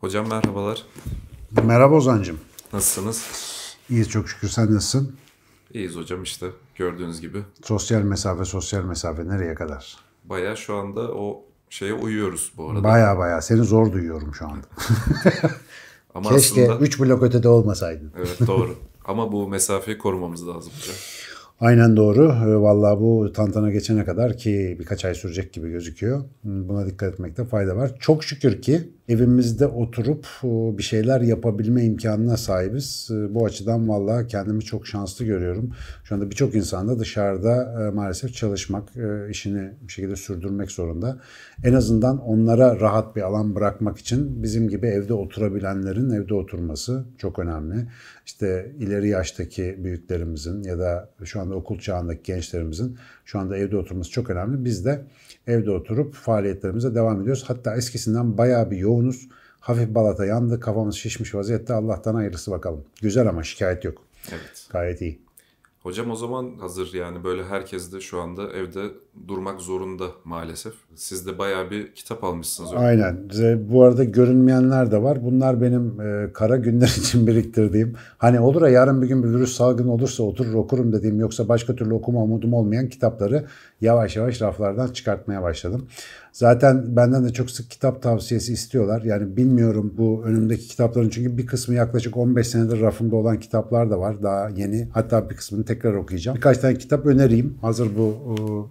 Hocam merhabalar. Merhaba Ozan'cığım. Nasılsınız? İyiyiz çok şükür. Sen nasılsın? İyiyiz hocam işte gördüğünüz gibi. Sosyal mesafe, sosyal mesafe nereye kadar? Baya şu anda o şeye uyuyoruz bu arada. Baya baya seni zor duyuyorum şu anda. Ama Keşke aslında... 3 blok ötede olmasaydın. evet doğru. Ama bu mesafeyi korumamız lazım hocam. Aynen doğru. Ee, vallahi bu tantana geçene kadar ki birkaç ay sürecek gibi gözüküyor. Buna dikkat etmekte fayda var. Çok şükür ki evimizde oturup e, bir şeyler yapabilme imkanına sahibiz. E, bu açıdan valla kendimi çok şanslı görüyorum. Şu anda birçok insan da dışarıda e, maalesef çalışmak, işini bir şekilde sürdürmek zorunda. En azından onlara rahat bir alan bırakmak için bizim gibi evde oturabilenlerin evde oturması çok önemli. İşte ileri yaştaki büyüklerimizin ya da şu an çağında, okul çağındaki gençlerimizin şu anda evde oturması çok önemli. Biz de evde oturup faaliyetlerimize devam ediyoruz. Hatta eskisinden bayağı bir yoğunuz. Hafif balata yandı, kafamız şişmiş vaziyette. Allah'tan hayırlısı bakalım. Güzel ama şikayet yok. Evet. Gayet iyi. Hocam o zaman hazır yani böyle herkes de şu anda evde durmak zorunda maalesef. Siz de bayağı bir kitap almışsınız. Öyle. Aynen. Bu arada görünmeyenler de var. Bunlar benim e, kara günler için biriktirdiğim. Hani olur ya yarın bir gün bir virüs salgını olursa oturur okurum dediğim yoksa başka türlü okuma umudum olmayan kitapları yavaş yavaş raflardan çıkartmaya başladım. Zaten benden de çok sık kitap tavsiyesi istiyorlar. Yani bilmiyorum bu önümdeki kitapların çünkü bir kısmı yaklaşık 15 senedir rafımda olan kitaplar da var. Daha yeni. Hatta bir kısmını tekrar okuyacağım. Birkaç tane kitap önereyim. Hazır bu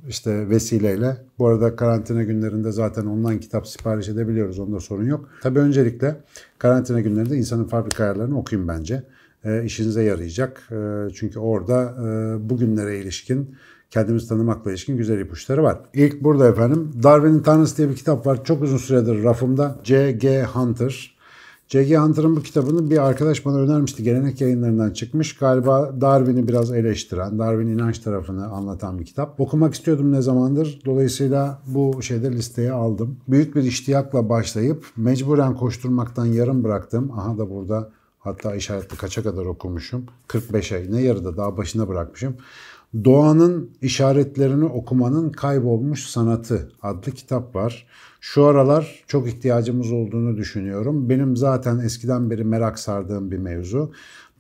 e, işte vesileyle. Bu arada karantina günlerinde zaten ondan kitap sipariş edebiliyoruz. Onda sorun yok. Tabii öncelikle karantina günlerinde insanın fabrika ayarlarını okuyun bence. E, işinize yarayacak. E, çünkü orada e, bugünlere ilişkin kendimiz tanımakla ilişkin güzel ipuçları var. İlk burada efendim Darwin'in Tanrısı diye bir kitap var. Çok uzun süredir rafımda. C.G. Hunter C.G. Hunter'ın bu kitabını bir arkadaş bana önermişti. Gelenek yayınlarından çıkmış. Galiba Darwin'i biraz eleştiren, Darwin inanç tarafını anlatan bir kitap. Okumak istiyordum ne zamandır. Dolayısıyla bu şeyde listeye aldım. Büyük bir iştiyakla başlayıp mecburen koşturmaktan yarım bıraktım. Aha da burada hatta işaretli kaça kadar okumuşum. 45 ay. ne yarıda daha başına bırakmışım. Doğanın işaretlerini okumanın kaybolmuş sanatı adlı kitap var. Şu aralar çok ihtiyacımız olduğunu düşünüyorum. Benim zaten eskiden beri merak sardığım bir mevzu.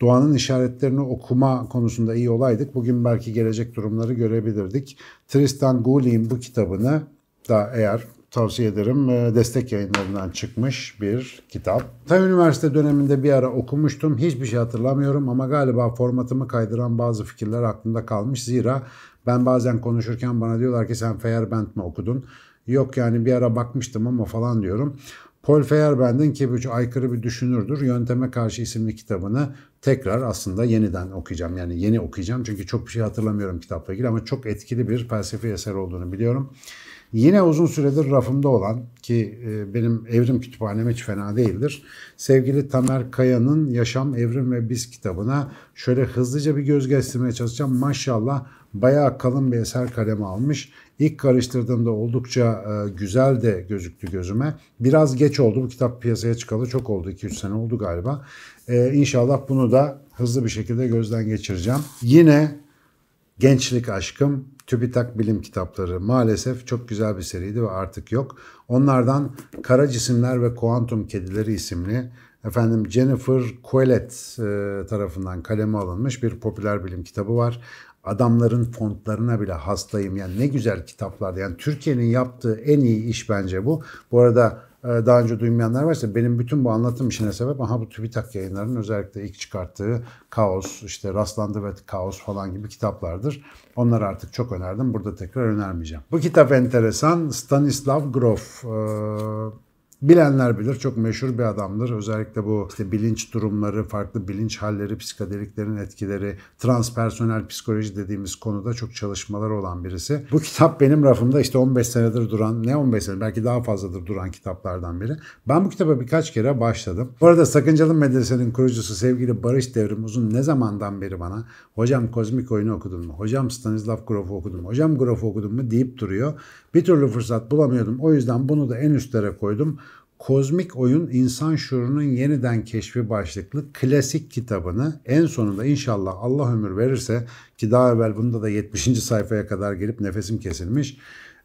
Doğanın işaretlerini okuma konusunda iyi olaydık. Bugün belki gelecek durumları görebilirdik. Tristan Gooley'in bu kitabını da eğer tavsiye ederim. Ee, destek yayınlarından çıkmış bir kitap. Tabii üniversite döneminde bir ara okumuştum. Hiçbir şey hatırlamıyorum ama galiba formatımı kaydıran bazı fikirler aklımda kalmış. Zira ben bazen konuşurken bana diyorlar ki sen Feyerbeend mi okudun? Yok yani bir ara bakmıştım ama falan diyorum. Paul Feyerbeend'in ki bu aykırı bir düşünürdür. Yönteme Karşı isimli kitabını tekrar aslında yeniden okuyacağım. Yani yeni okuyacağım çünkü çok bir şey hatırlamıyorum kitapla ilgili ama çok etkili bir felsefi eser olduğunu biliyorum. Yine uzun süredir rafımda olan ki e, benim evrim kütüphanem hiç fena değildir. Sevgili Tamer Kaya'nın Yaşam, Evrim ve Biz kitabına şöyle hızlıca bir göz gezdirmeye çalışacağım. Maşallah bayağı kalın bir eser kaleme almış. İlk karıştırdığımda oldukça e, güzel de gözüktü gözüme. Biraz geç oldu bu kitap piyasaya çıkalı çok oldu 2-3 sene oldu galiba. Ee, inşallah bunu da hızlı bir şekilde gözden geçireceğim. Yine Gençlik Aşkım, TÜBİTAK Bilim Kitapları maalesef çok güzel bir seriydi ve artık yok. Onlardan Kara Cisimler ve Kuantum Kedileri isimli efendim Jennifer Coelet e, tarafından kaleme alınmış bir popüler bilim kitabı var. Adamların fontlarına bile hastayım. Yani ne güzel kitaplar. Yani Türkiye'nin yaptığı en iyi iş bence bu. Bu arada ee, daha önce duymayanlar varsa benim bütün bu anlatım işine sebep aha bu TÜBİTAK yayınlarının özellikle ilk çıkarttığı Kaos, işte Rastlandı ve Kaos falan gibi kitaplardır. Onları artık çok önerdim. Burada tekrar önermeyeceğim. Bu kitap enteresan. Stanislav Grof. Ee, Bilenler bilir çok meşhur bir adamdır. Özellikle bu işte bilinç durumları, farklı bilinç halleri, psikadeliklerin etkileri, transpersonel psikoloji dediğimiz konuda çok çalışmaları olan birisi. Bu kitap benim rafımda işte 15 senedir duran, ne 15 senedir belki daha fazladır duran kitaplardan biri. Ben bu kitaba birkaç kere başladım. Bu arada Sakıncalı Medrese'nin kurucusu sevgili Barış Devrim Uzun ne zamandan beri bana hocam kozmik oyunu okudun mu, hocam Stanislav Grof'u okudun mu, hocam Grof'u okudun mu deyip duruyor. Bir türlü fırsat bulamıyordum. O yüzden bunu da en üstlere koydum. Kozmik Oyun İnsan Şuurunun Yeniden Keşfi başlıklı klasik kitabını en sonunda inşallah Allah ömür verirse ki daha evvel bunda da 70. sayfaya kadar gelip nefesim kesilmiş.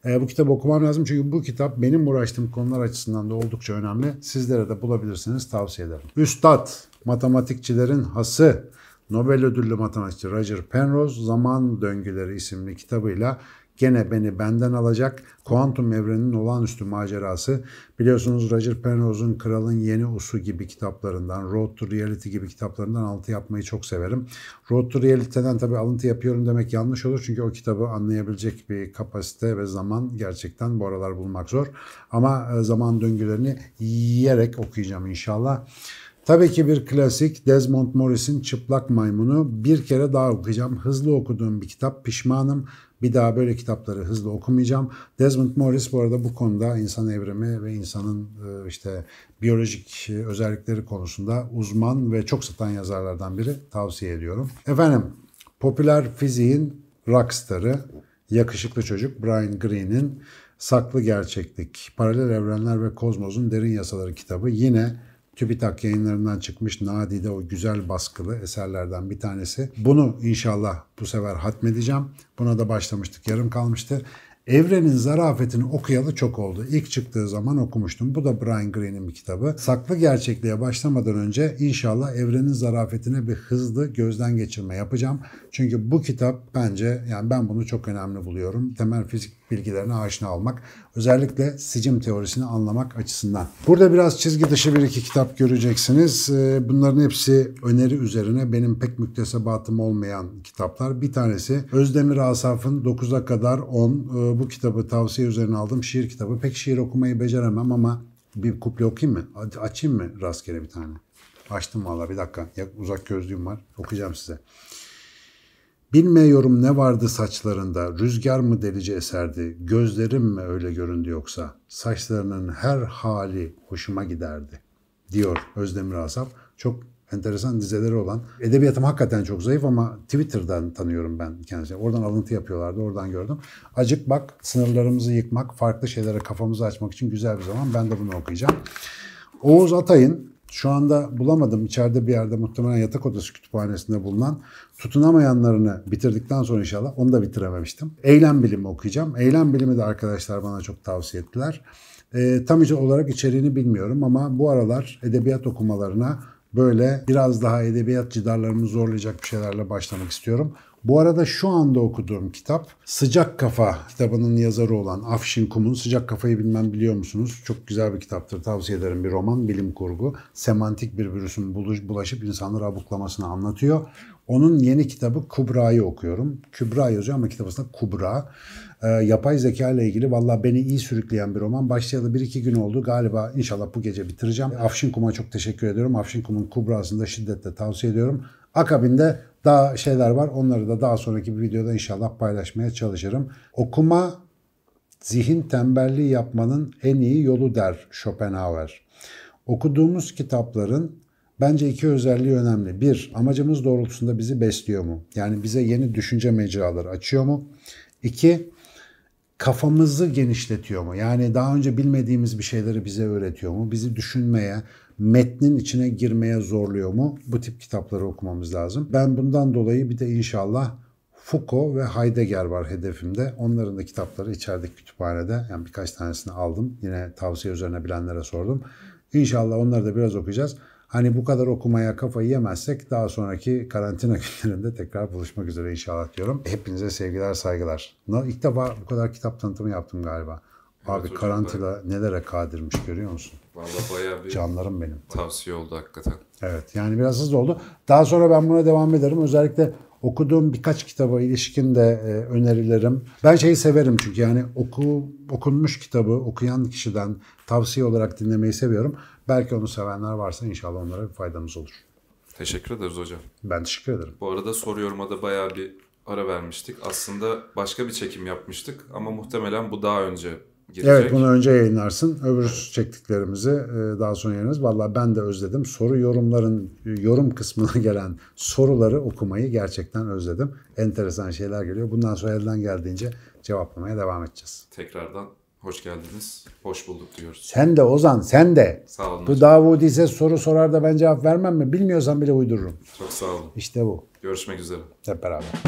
E, bu kitabı okumam lazım çünkü bu kitap benim uğraştığım konular açısından da oldukça önemli. Sizlere de bulabilirsiniz tavsiye ederim. Üstad, matematikçilerin hası, Nobel ödüllü matematikçi Roger Penrose Zaman Döngüleri isimli kitabıyla gene beni benden alacak kuantum evrenin olağanüstü macerası. Biliyorsunuz Roger Penrose'un Kralın Yeni Usu gibi kitaplarından, Road to Reality gibi kitaplarından alıntı yapmayı çok severim. Road to Reality'den tabii alıntı yapıyorum demek yanlış olur. Çünkü o kitabı anlayabilecek bir kapasite ve zaman gerçekten bu aralar bulmak zor. Ama e, zaman döngülerini yiyerek okuyacağım inşallah. Tabii ki bir klasik Desmond Morris'in Çıplak Maymunu bir kere daha okuyacağım. Hızlı okuduğum bir kitap pişmanım. Bir daha böyle kitapları hızlı okumayacağım. Desmond Morris bu arada bu konuda insan evrimi ve insanın e, işte biyolojik e, özellikleri konusunda uzman ve çok satan yazarlardan biri tavsiye ediyorum. Efendim popüler fiziğin rockstarı yakışıklı çocuk Brian Greene'in Saklı Gerçeklik, Paralel Evrenler ve Kozmos'un Derin Yasaları kitabı yine TÜBİTAK yayınlarından çıkmış nadide o güzel baskılı eserlerden bir tanesi. Bunu inşallah bu sefer hatmedeceğim. Buna da başlamıştık yarım kalmıştı. Evrenin zarafetini okuyalı çok oldu. İlk çıktığı zaman okumuştum. Bu da Brian Greene'in bir kitabı. Saklı gerçekliğe başlamadan önce inşallah evrenin zarafetine bir hızlı gözden geçirme yapacağım. Çünkü bu kitap bence yani ben bunu çok önemli buluyorum. Temel fizik bilgilerine aşina olmak. Özellikle sicim teorisini anlamak açısından. Burada biraz çizgi dışı bir iki kitap göreceksiniz. Ee, bunların hepsi öneri üzerine benim pek müktesebatım olmayan kitaplar. Bir tanesi Özdemir Asaf'ın 9'a kadar 10 ee, bu kitabı tavsiye üzerine aldım. Şiir kitabı. Pek şiir okumayı beceremem ama bir kuple okuyayım mı? Açayım mı rastgele bir tane? Açtım valla bir dakika. Ya, uzak gözlüğüm var. Okuyacağım size. Bilmiyorum ne vardı saçlarında, rüzgar mı delice eserdi, gözlerim mi öyle göründü yoksa, saçlarının her hali hoşuma giderdi, diyor Özdemir Asaf. Çok enteresan dizeleri olan. Edebiyatım hakikaten çok zayıf ama Twitter'dan tanıyorum ben kendisini. Oradan alıntı yapıyorlardı, oradan gördüm. Acık bak, sınırlarımızı yıkmak, farklı şeylere kafamızı açmak için güzel bir zaman. Ben de bunu okuyacağım. Oğuz Atay'ın şu anda bulamadım. içeride bir yerde muhtemelen yatak odası kütüphanesinde bulunan tutunamayanlarını bitirdikten sonra inşallah onu da bitirememiştim. Eylem bilimi okuyacağım. Eylem bilimi de arkadaşlar bana çok tavsiye ettiler. E, tam olarak içeriğini bilmiyorum ama bu aralar edebiyat okumalarına böyle biraz daha edebiyat cidarlarımı zorlayacak bir şeylerle başlamak istiyorum. Bu arada şu anda okuduğum kitap Sıcak Kafa kitabının yazarı olan Afşin Kum'un Sıcak Kafa'yı bilmem biliyor musunuz? Çok güzel bir kitaptır. Tavsiye ederim bir roman, bilim kurgu. Semantik bir virüsün bulaşıp insanları abuklamasını anlatıyor. Onun yeni kitabı Kubra'yı okuyorum. Kübra yazıyor ama kitabı Kubra. Ee, yapay zeka ile ilgili valla beni iyi sürükleyen bir roman. Başlayalı bir iki gün oldu. Galiba inşallah bu gece bitireceğim. Afşin Kum'a çok teşekkür ediyorum. Afşin Kum'un Kubra'sını da şiddetle tavsiye ediyorum. Akabinde daha şeyler var. Onları da daha sonraki bir videoda inşallah paylaşmaya çalışırım. Okuma zihin tembelliği yapmanın en iyi yolu der Schopenhauer. Okuduğumuz kitapların Bence iki özelliği önemli. Bir, amacımız doğrultusunda bizi besliyor mu? Yani bize yeni düşünce mecraları açıyor mu? İki, kafamızı genişletiyor mu? Yani daha önce bilmediğimiz bir şeyleri bize öğretiyor mu? Bizi düşünmeye, metnin içine girmeye zorluyor mu? Bu tip kitapları okumamız lazım. Ben bundan dolayı bir de inşallah Foucault ve Heidegger var hedefimde. Onların da kitapları içerideki kütüphanede. Yani birkaç tanesini aldım. Yine tavsiye üzerine bilenlere sordum. İnşallah onları da biraz okuyacağız. Hani bu kadar okumaya kafayı yemezsek daha sonraki karantina günlerinde tekrar buluşmak üzere inşallah diyorum. Hepinize sevgiler, saygılar. İlk defa bu kadar kitap tanıtımı yaptım galiba. Evet, Abi karantina ben... nelere kadirmiş görüyor musun? Valla bayağı bir canlarım benim. Tavsiye oldu hakikaten. Evet yani biraz hızlı oldu. Daha sonra ben buna devam ederim. Özellikle okuduğum birkaç kitaba ilişkin de e, önerilerim. Ben şeyi severim çünkü yani oku okunmuş kitabı okuyan kişiden tavsiye olarak dinlemeyi seviyorum. Belki onu sevenler varsa inşallah onlara bir faydamız olur. Teşekkür ederiz hocam. Ben teşekkür ederim. Bu arada soruyorum'a da bayağı bir ara vermiştik. Aslında başka bir çekim yapmıştık ama muhtemelen bu daha önce girecek. Evet bunu önce yayınlarsın. Öbür çektiklerimizi e, daha sonra yayınlarız. Valla ben de özledim. Soru yorumların yorum kısmına gelen soruları okumayı gerçekten özledim. Enteresan şeyler geliyor. Bundan sonra elden geldiğince cevaplamaya devam edeceğiz. Tekrardan Hoş geldiniz. Hoş bulduk diyoruz. Sen de Ozan, sen de. Sağ olun. Bu Davudi ise soru sorar da ben cevap vermem mi? Bilmiyorsan bile uydururum. Çok sağ olun. İşte bu. Görüşmek üzere. Hep beraber.